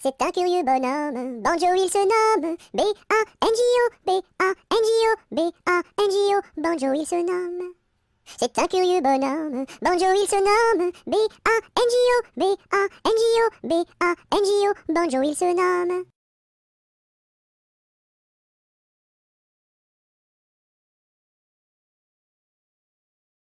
C'est un curieux bonhomme, Banjo il se nomme, B-A-N-J-O, B-A-N-J-O, B-A-N-J-O, Banjo il se nomme. C'est un curieux bonhomme, Banjo il se nomme, B-A-N-J-O, B-A-N-J-O, B-A-N-J-O, Banjo il se nomme.